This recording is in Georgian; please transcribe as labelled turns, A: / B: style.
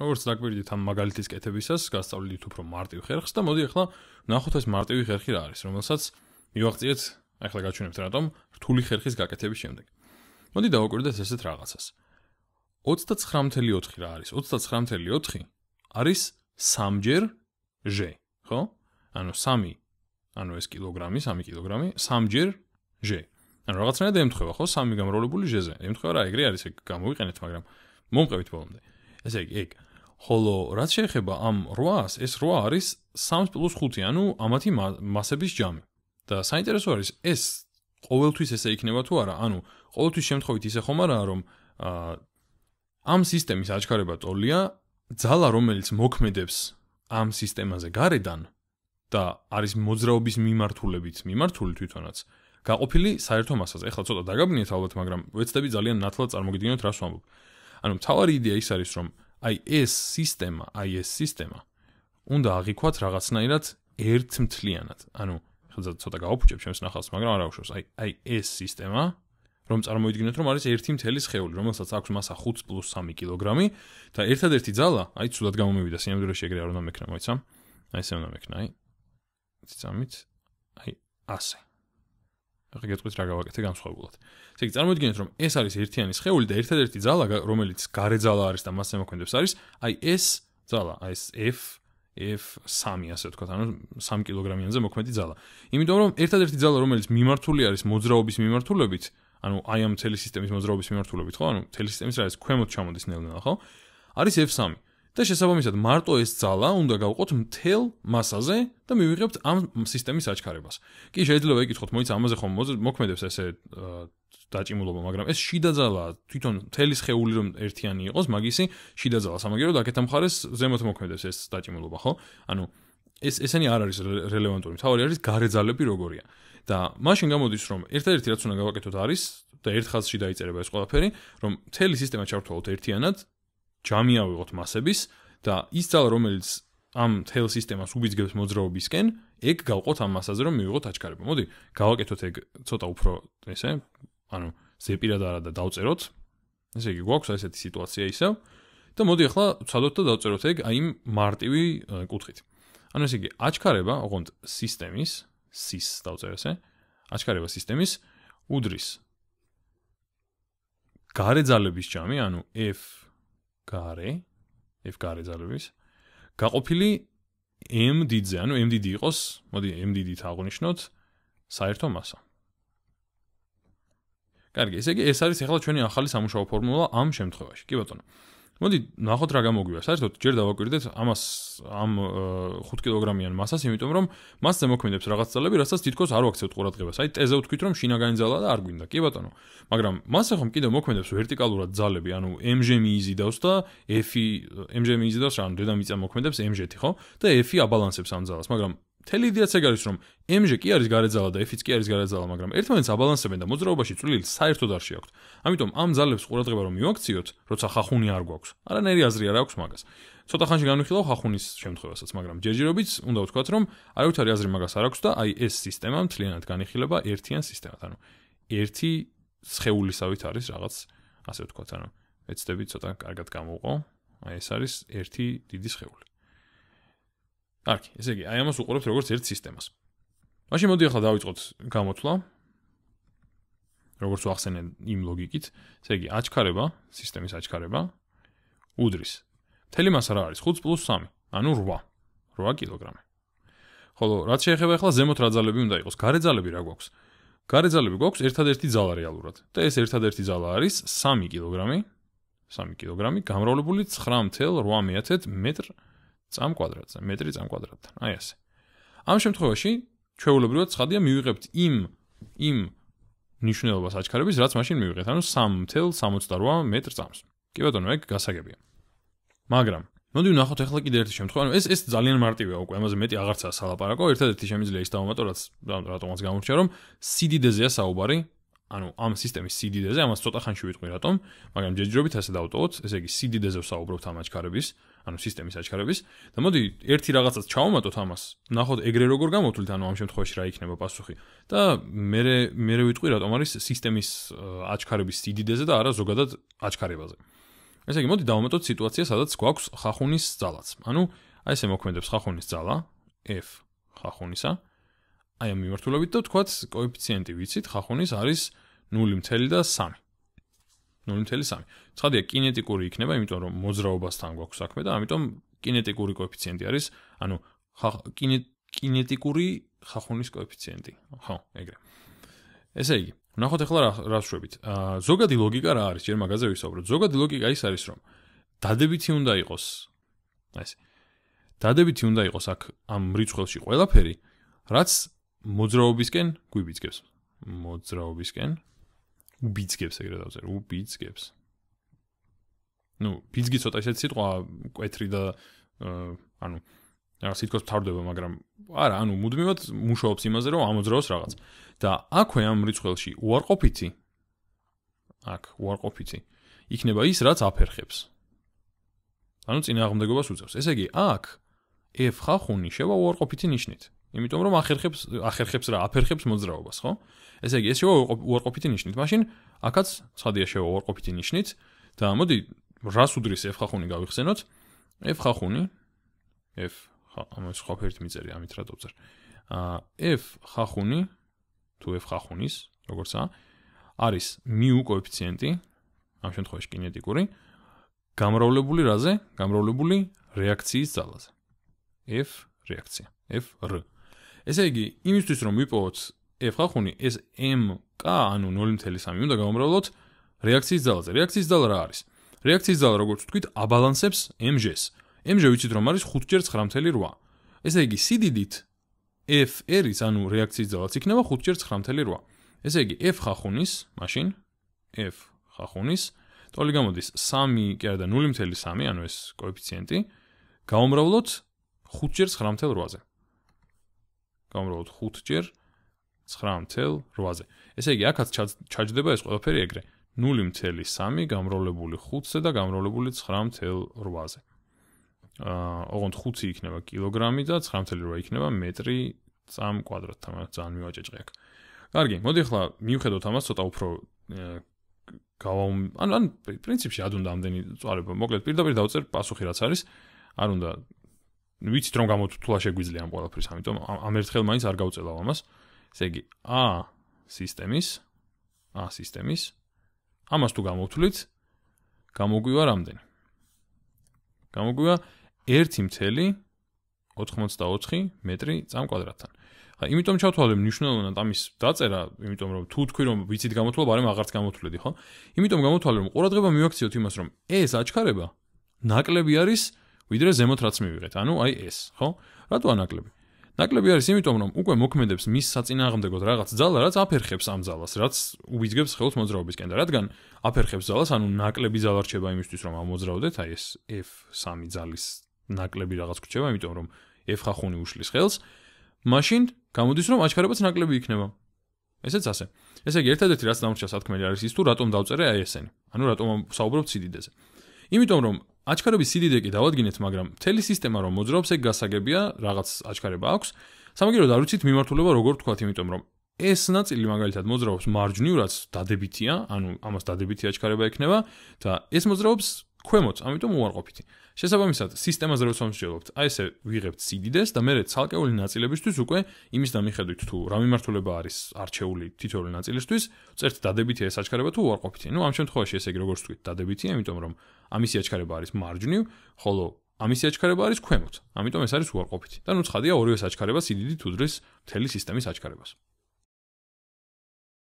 A: როგორც დაგვირდით ამ მაგალითის კეთებისას, გასწავლით უფრო მარტივ ხერხს და მოდი ახლა ნახოთ ეს მარტივი ხერხი რა არის, რომელსაც მივაღწიეთ ახლა გაჩვენებთ რატომ რთული ხერხის გაკეთების შემდეგ. მოდი დავაკვირდეთ ესეთ რაღაცას. 99.4 რა არის? 99.4 არის 3ჯერ ჟ, ხო? ანუ 3 ანუ ეს კილოგრამი, 3 კილოგრამი, 3ჯერ ჟ. ანუ რაღაცნაირად ემთხვევა, ხო? 3 გამრავლებული ჟ-ზე. ემთხვევა რა, ეგრე არის ეგ გამოვიყენეთ, მაგრამ მომყევით ბოლომდე. ესე იგი, ეგ 3 ხოლო რაც შეეხება ამ 8-ს, ეს 8 არის 3+5, ანუ ამათი მასების ჯამი. და საინტერესო არის, ეს ყოველთვის ესე იქნება თუ არა? ანუ ყოველთვის შემთხვევით ისე ხომ არა, რომ ამ სისტემის აჩქარება ტოლია ძალა, რომელიც მოქმედებს ამ სისტემაზე გარედან და არის მოძრაობის მიმართულებით, მიმართული თვითონაც. გაყופיლი საერთო მასაზე. ეხლა ცოტა დაგაბნიეთ ალბათ, მაგრამ ვეცდები ძალიან ნათლად წარმოგიდგინოთ რას ვამბობ. ანუ თავარი იდეა ის არის, რომ აი ეს სისტემა, აი ეს სისტემა უნდა აღიქვათ რაღაცნაირად ერთმთლიანად. ანუ ხელსა ცოტა გაუფჭებ ჩემს ნახავს, მაგრამ არ აღშოს. აი აი ეს სისტემა რომ წარმოიდგინოთ რომ არის ერთი მთელი სხეული, რომელსაც აქვს მასა 5 პლუს 3 კილოგრამი და ერთადერთი ძალა, აი ცუდად გამომივიდა სიმდურეში ეგრე არ უნდა მექნა, მოიცა? აი ესე უნდა მექნა, აი. 3-ით. აი ასე. 3 ახლა გეტყვით რა გავაკეთე განსხვავებულად. ესე იგი წარმოიდგინეთ, რომ ეს არის ერთიანი სხეული და ერთადერთი ძალა, რომელიც გარე ძალა არის და მასზე მოქმედებს არის, აი ეს ძალა, აი ეს F if sami ასე ვთქვათ, ანუ 3 კილოგრამიანზე მოქმედი ძალა. იმიტომ რომ ერთადერთი ძალა, რომელიც მიმართული არის მოძრაობის მიმართულებით, ანუ აი ამ თელი სისტემის მოძრაობის მიმართულებით, ხო? ანუ თელი სისტემის რა არის ქვემოთ ჩამოდის ნელ-ნელა, ხო? არის F3. და შესაბამისად მარტო ეს ძალა უნდა გავყოთ მთელ მასაზე და მივიღებთ ამ სისტემის აჩქარებას. კი შეიძლება ეკითხოთ, მოიცა ამაზე ხომ მოქმედებს ესე დაჭიმულობა, მაგრამ ეს შიდა ძალა თვითონ მთელი შეეული რომ ერთიანი იყოს, მაგისი შიდა ძალა სამაგერო დაკეთამხარეს ზემოთ მოქმედებს ეს დაჭიმულობა, ხო? ანუ ეს ესენი არ არის რელევანტური. თავი არის გარეძალები როგორია. და მაშინ გამოდის რომ ერთადერთი რაც უნდა გავაკეთოთ არის და ერთ ხაზში დაიწერება ეს ყველაფერი, რომ მთელი სისტემა ჩავრთვალოთ ერთიანად ჯამი ავიღოთ მასების და ის ძალ რომელიც ამ თელ სისტემას უბიძგებს მოძრაობისკენ, ეგ გავყოთ ამ მასაზე რომ მივიღოთ აჩქარება. მოდი, გავაკეთოთ ეგ ცოტა უფრო ესე, ანუ ზეპირად არა და დავწეროთ. ესე იგი, გვაქვს ესეთი სიტუაცია ისევ. და მოდი ახლა ვცადოთ და დავწეროთ ეგ აი მარტივი კუთხით. ანუ ესე იგი, აჩქარება, ოღონდ სისტემის, sys დავწერ ესე. აჩქარება სისტემის უდრის გარეძალების ჯამი, ანუ f gare if gare ძალების გაყופיლი mdd-ზე, ანუ mdd იყოს, მოდი mdd-ით აღვნიშნოთ საერთო მასა. კარგი, ესე იგი ეს არის ახლა ჩვენი ახალი სამუშაო ფორმულა ამ შემთხვევაში. კი ბატონო. მოდი ნახოთ რა გამოგვია. საერთოდ ჯერ დავაკვირდეთ ამას ამ 5 კილოგრამიან მასას, იმიტომ რომ მასზე მოქმედებს რაღაც ძალები, რასაც თითქოს არ ვაქცევთ ყურადღებას. აი ტეზე ვთქვით რომ შინაგანი ძალა და არ გვინდა. კი ბატონო. მაგრამ მასზე ხომ კიდევ მოქმედებს ვერტიკალურად ძალები, ანუ mg მიიზიდავს და f-ი mg მიიზიდავს, ანუ დედამიწა მოქმედებს mg-თი, ხო? და f-ი აბალანსებს ამ ძალას. მაგრამ მთელი იდეაც ეგ არის, რომ MJ კი არის გარეძალა და F-იც კი არის გარეძალა, მაგრამ ერთმანეთს აბალანსებენ და მოძრაობაში წვლილი საერთოდ არ შეაქვთ. ამიტომ ამ ძალებს ყურადღება რომ მივაქციოთ, როცა ხახუნი არ გვაქვს. არანაირი აზრი არ აქვს მაგას. ცოტა ხანში განვიხილავ ხახუნის შემთხვევასაც, მაგრამ ჯერჯერობით უნდა ვთქვა, რომ არავითარი აზრი მაგას არ აქვს და აი ეს სისტემა მთლიანად განიხილება ერთიან სისტემად, ანუ ერთი სხეულისავით არის რაღაც, ასე ვთქვა, ანუ ეცდები ცოტა კარგად გამოვყო. აი ეს არის ერთი დიდი სხეული. არკი, ესე იგი, აი ამას უყურებთ როგორც ერთ სისტემას. მაშინ მოდი ახლა დავიწყოთ გამოთვლა. როგორც ვახსენე იმ ლოგიკით, ესე იგი, აჩქარება, სისტემის აჩქარება უდრის. მთელი მასა რა არის? 5 3, ანუ 8. 8 კილოგრამი. ხოლო რაც შეეხება ახლა ზემოთ რა ძალები უნდა იყოს? გარეძალები რა გვაქვს? გარეძალები გვაქვს ერთადერთი ძალა რეალურად. და ეს ერთადერთი ძალა არის 3 კილოგრამი. 3 კილოგრამი გამრავლებული 9.8 მეტრ წამ კვადრატზე, მეტრი წამ კვადრატთან. აი ასე. ამ შემთხვევაში, ჩვეულებრივად ცხადია მივიღებთ იმ იმ ნიშნულობას აჩქარების, რაც მაშინ მივიღეთ, ანუ 3.68 მეტრ წამს. კი ბატონო, ეგ გასაგებია. მაგრამ მოდი ვნახოთ ახლა კიდე ერთი შემთხვევა. ანუ ეს ეს ძალიან მარტივია უკვე, ამაზე მეტი აღარცაა სალაპარაკო. ერთადერთი შემიძლია ის დავამატო, რაც რატომაც გამორჩა, რომ CD-დეზეა საუბარი, ანუ ამ სისტემის სიდიდეზე ამას ცოტა ხანში ვიტყვი რატომ, მაგრამ ჯერჯერობით ასე დავტოვოთ, ესე იგი სიდიდეზე ვსაუბრობთ ამ აჩქარების, ანუ სისტემის აჩქარების და მოდი ერთი რაღაცას ჩავუმატოთ ამას. ნახოთ ეგრე როგორ გამოთვლით, ანუ ამ შემთხვევაში რა იქნება პასუხი. და მე მე ვიტყვი რატომ არის სისტემის აჩქარების სიდიდეზე და არა ზოგადად აჩქარებაზე. ესე იგი მოდი დავუმატოთ სიტუაცია, სადაც გვაქვს ხახუნის ძალაც. ანუ აი ესე მოქმედებს ხახუნის ძალა F ხახუნისა აი ამ მიმართულებით და თქვათ კოეფიციენტი ვიცით ხახუნის არის 0.5 0.3. ცხადია, კინეტიკური იქნება, იმიტომ რომ მოძრაობასთან გვაქვს საქმე და ამიტომ კინეტიკური კოეფიციენტი არის, ანუ კინეტიკური ხახუნის კოეფიციენტი. ხო, ეგრე. ესე იგი, ნახოთ ახლა რა შვებით. აა ზოგადი ლოგიკა რა არის, ჯერ მაგაზე ვისაუბროთ. ზოგადი ლოგიკა ის არის, რომ დადებითი უნდა იყოს. აი ეს. დადებითი უნდა იყოს აქ ამ რიცხვში ყველაფერი, რაც მოძრაობისკენ გვიბიძგებს. მოძრაობისკენ უბიძგებს ეგრეთ ამზე უბიძგებს ну ბიძგი ცოტა ისეთ სიტყვა კვეთრი და ანუ რა სიტყვას თარდება მაგრამ არა ანუ მუდმივად მუშაობს იმაზე რომ ამოძრაოს რაღაც და აქვე ამ რიცხველში უარყოფითი აქ უარყოფითი იქნება ის რაც აფერხებს ანუ წინააღმდეგობას უწევს ესე იგი აქ f ხახუნი შევა უარყოფითი ნიშნით იმიტომ რომ ახერხებს ახერხებს რა აფერხებს მოძრაობას ხო ესე იგი ეს შევა უარყოფითი ნიშნით მაშინ აკაც ცხადია შევა უარყოფითი ნიშნით და მოდი რას უდრის f ხახუნი გავიხსენოთ f ხახუნი f ამას ხაფერით მიწერი ამით რატო წერ ა f ხახუნი თუ f ხახუნის როგორცა არის მიუ კოეფიციენტი ამ შემთხვევაში კინეტიკური გამრავლებული რაზე გამრავლებული რეაქციის ძალაზე f რეაქცია f r ესე იგი, იმისთვის რომ ვიპოვოთ f ხახუნი, ეს mk, ანუ 0.3 უნდა გამომრავლოთ რეაქციის ძალაზე. რეაქციის ძალა რა არის? რეაქციის ძალა, როგორც ვთქვით, აბალანსებს mg-ს. mg ვიცით რომ არის 5 ჯერ 9.8. ესე იგი, სიდიდით f r-ის, ანუ რეაქციის ძალაც იქნება 5 ჯერ 9.8. ესე იგი, f ხახუნის, მაშინ f ხახუნის ტოლი გამოდის 3, კი არა და 0.3, ანუ ეს კოეფიციენტი გამომრავლოთ 5 ჯერ 9.8-ზე. გამრავლოთ 5ჯერ 9.8-ზე. ესე იგი, აქაც ჩარჯდება ეს ყველაფერი ეგრე. 0.3 გამრავლებული 5-ზე და გამრავლებული 9.8-ზე. აა, ოღონდ 5 იქნება კილოგრამი და 9.8 იქნება მეტრი წამ კვადრატთან, ძალიან მივაჭეჭი აქ. კარგი, მოდი ახლა მივხედოთ ამას ცოტა უფრო გავაუ ანუ ან პრინციპში ადუნდა ამდენი წვარება. მოკლედ პირდაპირ დავწერ პასუხი რაც არის. არ უნდა ვიცით რომ გამოთვლა შეგვიძლია ამ ყველაფრის, ამიტომ ამ ერთხელ მაინც არ გავწელავ ამას. ესე იგი, ა სისტემის ა სისტემის ამას თუ გამოვთვლით, გამოგვივა რამდენი? გამოგვივა 1.84 მეტრი წამ კვადრატთან. აი, იმიტომ ჩავთვალე მნიშვნელოვნად ამის დაწერა, იმიტომ რომ თუ თქვი რომ ვიცით გამოთვლა, მაგრამ აღარც გამოთვლედი, ხო? იმიტომ გამოთვალე რომ ყურადღება მივაქციოთ იმას, რომ ეს აჩქარება ნაკლები არის 0.84 ვიდრე ზემოთ რაც მივიღეთ. ანუ აი ეს, ხო? რატო ანაკლები? ნაკლები არის იმიტომ, რომ უკვე მოქმედებს მის საწინააღმდეგოდ რაღაც ძალა, რაც აფერხებს ამ ძალას, რაც უვიძგებს ხელს მოძრაობისკენ და რადგან აფერხებს ძალას, ანუ ნაკლები ძალა რჩება იმისთვის, რომ ამოძრაოდეთ, აი ეს F3 ძალის ნაკლები რაღაც რჩება, იმიტომ რომ F ხახუნი უშლის ხელს, მაშინ გამოდის, რომ აჩქარებაც ნაკლები იქნება. ესეც ასე. ესე იგი, ერთადერთი რაც დამრჩა სათქმელი არის ის, თუ რატომ დავწერე აი ესენი. ანუ რატომ საუბრობ CDD-ზე. იმიტომ რომ აჩქარების სიდიდე კი დავადგინეთ, მაგრამ მთელი სისტემა რომ მოძრაობს, ეგ გასაგებია, რაღაც აჩქარება აქვს. სამაგიეროდ არ ვიცით მიმართულება როგორ თქვა, იმიტომ რომ ეს ნაწილი მაგალითად მოძრაობს მარჯვნივ, რაც დადებითია, ანუ ამას დადებითი აჩქარება ექნება და ეს მოძრაობს ქვემოთ, ამიტომ უარყოფითი. შესაბამისად, სისტემაზე როცა მსჯელობთ, აი ესე ვიღებთ სიდიდეს და მე რე ცალკეული ნაწილებისთვის უკვე იმის დამიხედვით თუ რა მიმართულება არის არჩეული თითოეული ნაწილისთვის, წერტ დადებითია ეს აჩქარება თუ უარყოფითი. ну ამ შემთხვევაში ეს ეგ როგორც თქვით, დადებითია, იმიტომ რომ ამისი აჩქარება არის მარჯვნივ, ხოლო ამისი აჩქარება არის ქვემოთ. ამიტომ ეს არის უარყოფითი. და ну ცხადია ორივე აჩქარება სიდიდით უდრის მთელი სისტემის აჩქარებას.